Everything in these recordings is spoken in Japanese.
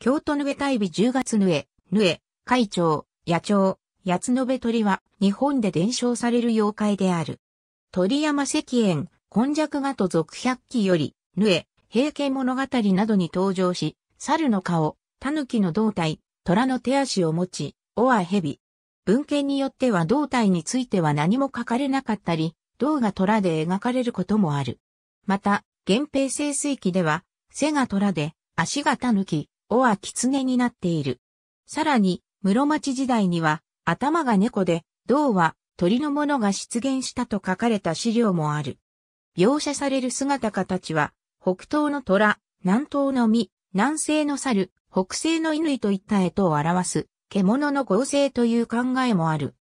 京都ぬえ大尾10月ぬえ、ぬえ、海鳥、野鳥、八つのべ鳥は日本で伝承される妖怪である。鳥山石燕、今弱画と続百鬼より、ぬえ、平家物語などに登場し、猿の顔、狸の胴体、虎の手足を持ち、尾は蛇。文献によっては胴体については何も書かれなかったり、胴が虎で描かれることもある。また、源平清水記では、背が虎で、足が狸、尾は狐になっている。さらに、室町時代には、頭が猫で、銅は鳥のものが出現したと書かれた資料もある。描写される姿形は、北東の虎、南東の実、南西の猿、北西の犬といった絵とを表す、獣の合成という考えもある。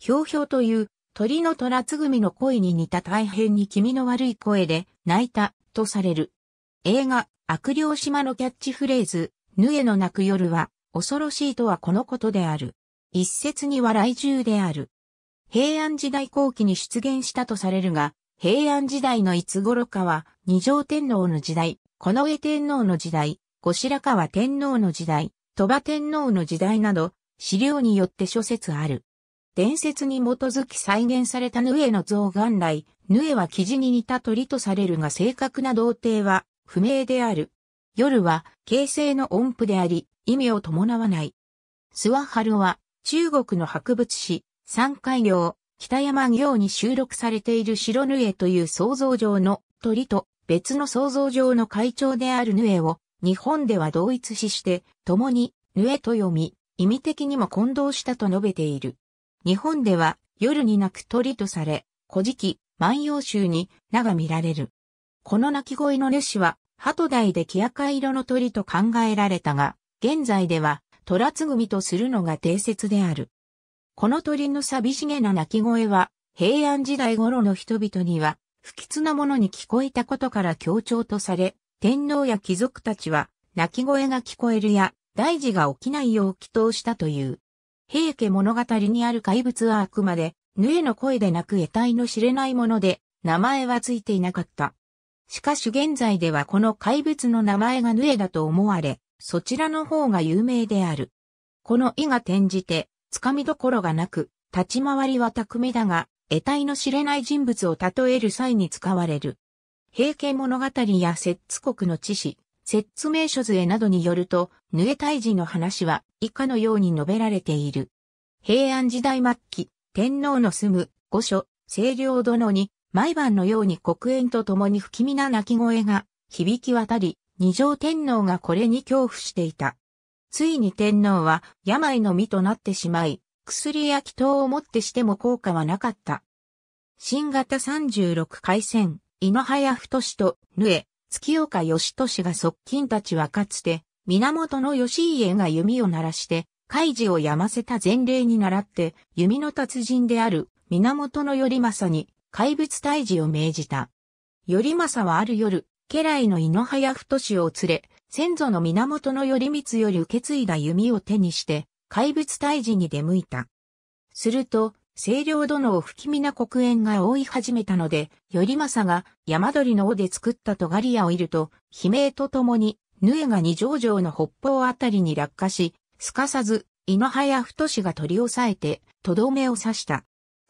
ひょうひょうという、鳥の虎つぐみの声に似た大変に気味の悪い声で、泣いた、とされる。映画、悪霊島のキャッチフレーズ、ぬえの泣く夜は、恐ろしいとはこのことである。一説には来中である。平安時代後期に出現したとされるが、平安時代のいつ頃かは、二条天皇の時代、この上天皇の時代、後白河天皇の時代、鳥羽天皇の時代など、資料によって諸説ある。伝説に基づき再現されたヌエの像元来、ヌエは記事に似た鳥とされるが正確な童貞は不明である。夜は形成の音符であり、意味を伴わない。スワハルは中国の博物誌、三海行、北山行に収録されている白ヌエという創造上の鳥と別の創造上の会長であるヌエを日本では同一視して共にヌエと読み、意味的にも混同したと述べている。日本では夜に鳴く鳥とされ、古事記、万葉集に名が見られる。この鳴き声の主は鳩台で木赤色の鳥と考えられたが、現在では、虎つぐみとするのが定説である。この鳥の寂しげな鳴き声は、平安時代頃の人々には、不吉なものに聞こえたことから強調とされ、天皇や貴族たちは、鳴き声が聞こえるや、大事が起きないよう祈祷したという。平家物語にある怪物はあくまで、ぬえの声で鳴く得体の知れないもので、名前はついていなかった。しかし現在ではこの怪物の名前がヌエだと思われ、そちらの方が有名である。この意が転じて、つかみどころがなく、立ち回りは巧みだが、得体の知れない人物を例える際に使われる。平家物語や摂津国の知史、摂津名所図絵などによると、ヌエ退治の話は以下のように述べられている。平安時代末期、天皇の住む御所、清涼殿に毎晩のように黒煙と共に不気味な鳴き声が響き渡り、二条天皇がこれに恐怖していた。ついに天皇は病の身となってしまい、薬や祈祷をもってしても効果はなかった。新型三十六回戦、井の早太と、ぬえ、月岡義俊が側近たちはかつて、源義家が弓を鳴らして、海事をやませた前例に倣って、弓の達人である源頼政に怪物退治を命じた。頼政はある夜、家来の井の早太氏を連れ、先祖の源頼光より受け継いだ弓を手にして、怪物退治に出向いた。すると、清涼殿を不気味な黒煙が覆い始めたので、頼政が山鳥の尾で作ったガりアを射ると、悲鳴とともに、ヌエが二条城の北方あたりに落下し、すかさず、井の早太が取り押さえて、とどめを刺した。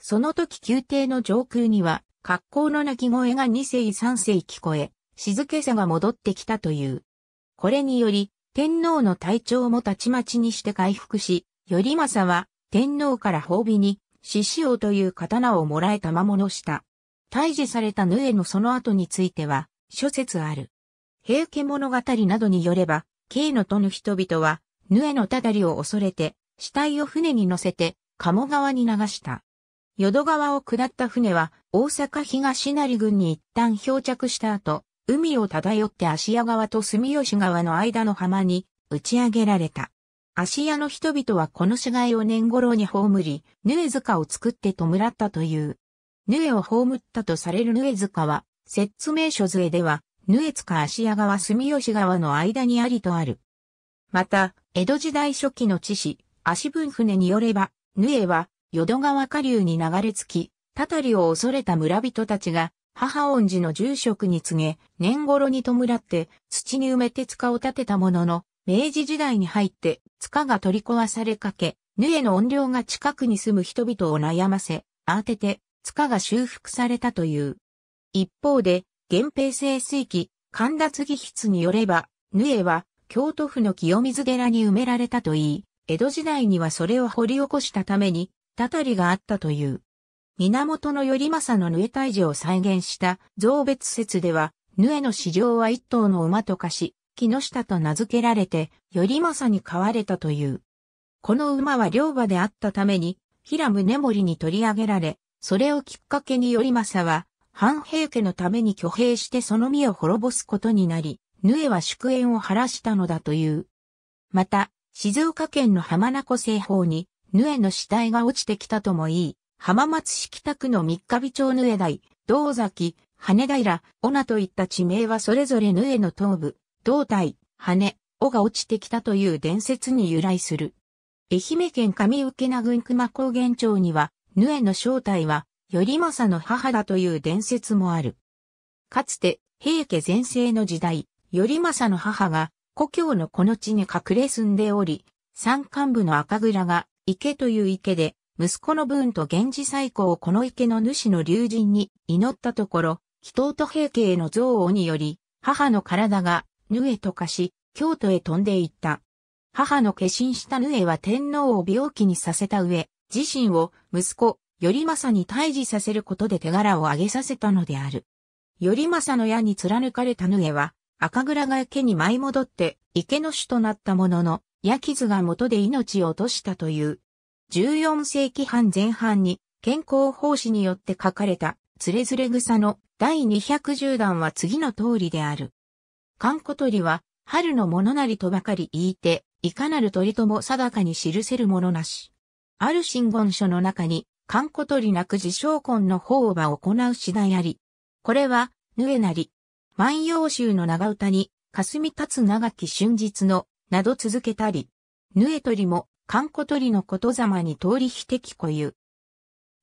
その時宮廷の上空には、格好の鳴き声が2世3世聞こえ、静けさが戻ってきたという。これにより、天皇の体調もたちまちにして回復し、頼政は天皇から褒美に、獅子王という刀をもらえた魔物した。退治されたヌエのその後については、諸説ある。平家物語などによれば、慶のとぬ人々は、ヌエのただりを恐れて、死体を船に乗せて、鴨川に流した。淀川を下った船は大阪東成郡に一旦漂着した後、海を漂って芦屋川と住吉川の間の浜に打ち上げられた。芦屋の人々はこの死骸を年頃に葬り、ヌエ塚を作って弔ったという。ヌエを葬ったとされるヌエ塚は、説明書図では、ヌエ塚芦屋川住吉川の間にありとある。また、江戸時代初期の知史、足分船によれば、ヌエは、淀川下流に流れ着き、たたりを恐れた村人たちが、母恩寺の住職に告げ、年頃に弔って、土に埋めて塚を建てたものの、明治時代に入って、塚が取り壊されかけ、ヌエの怨霊が近くに住む人々を悩ませ、慌てて、塚が修復されたという。一方で、源平清水期、神田継筆によれば、ヌエは、京都府の清水寺に埋められたといい、江戸時代にはそれを掘り起こしたために、たたりがあったという。源頼政のヌえ退治を再現した増別説では、ヌえの市場は一頭の馬と化し、木下と名付けられて、頼政に飼われたという。この馬は両馬であったために、平宗盛に取り上げられ、それをきっかけに頼政は、半平家のために挙兵してその身を滅ぼすことになり、ヌエは祝宴を晴らしたのだという。また、静岡県の浜名湖西方に、ヌエの死体が落ちてきたともいい、浜松市北区の三日日町ヌエ台、道崎、羽平、尾名といった地名はそれぞれヌエの頭部、胴体、羽、尾が落ちてきたという伝説に由来する。愛媛県上受名郡熊高原町には、ヌエの正体は、頼政の母だという伝説もある。かつて、平家前世の時代、頼政の母が、故郷のこの地に隠れ住んでおり、山間部の赤倉が、池という池で、息子の文と源氏最高をこの池の主の竜神に祈ったところ、祈祷と平家への憎悪により、母の体が、ヌエと化し、京都へ飛んでいった。母の化身したヌエは天皇を病気にさせた上、自身を息子、頼政に退治させることで手柄を上げさせたのである。頼政の矢に貫かれたヌエは、赤倉が池に舞い戻って、池の主となったものの、矢傷が元で命を落としたという。14世紀半前半に健康法師によって書かれた、つれずれ草の第210弾は次の通りである。かんことりは、春のものなりとばかり言いて、いかなる鳥とも定かに記せるものなし。ある新言書の中に、かんことりなく自称婚の方は行う次第あり。これは、ぬえなり。万葉集の長唄に、霞立つ長き春日のなど続けたり、ヌえトリも、カンコトリのことざまに通り非的固有。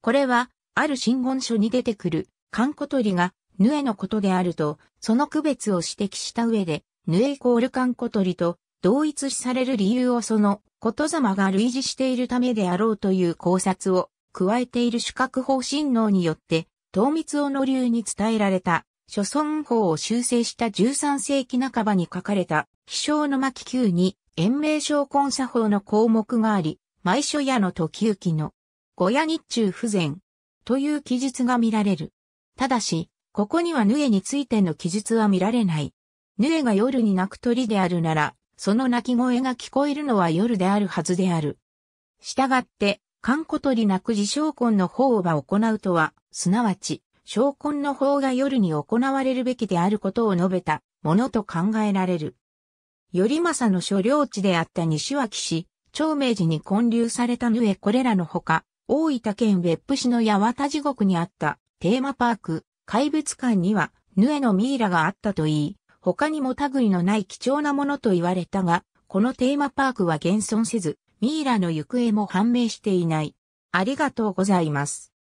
これは、ある新言書に出てくる、カンコトリが、ヌえのことであると、その区別を指摘した上で、ヌえイコールカンコトリと、同一視される理由をその、ことざまが類似しているためであろうという考察を、加えている主格法神脳によって、東密をの流に伝えられた、諸尊法を修正した13世紀半ばに書かれた飛翔の巻級に、延命症根作法の項目があり、毎書屋の時行きの、小屋日中不全、という記述が見られる。ただし、ここにはヌエについての記述は見られない。ヌエが夜に鳴く鳥であるなら、その鳴き声が聞こえるのは夜であるはずである。したがって、観光鳥鳴く自昇根の方が行うとは、すなわち、証根の方が夜に行われるべきであることを述べたものと考えられる。頼政の所領地であった西脇市、長明寺に建立されたぬえこれらのほか、大分県別府市の八幡地獄にあったテーマパーク、怪物館には、ぬえのミイラがあったといい、他にも類のない貴重なものと言われたが、このテーマパークは現存せず、ミイラの行方も判明していない。ありがとうございます。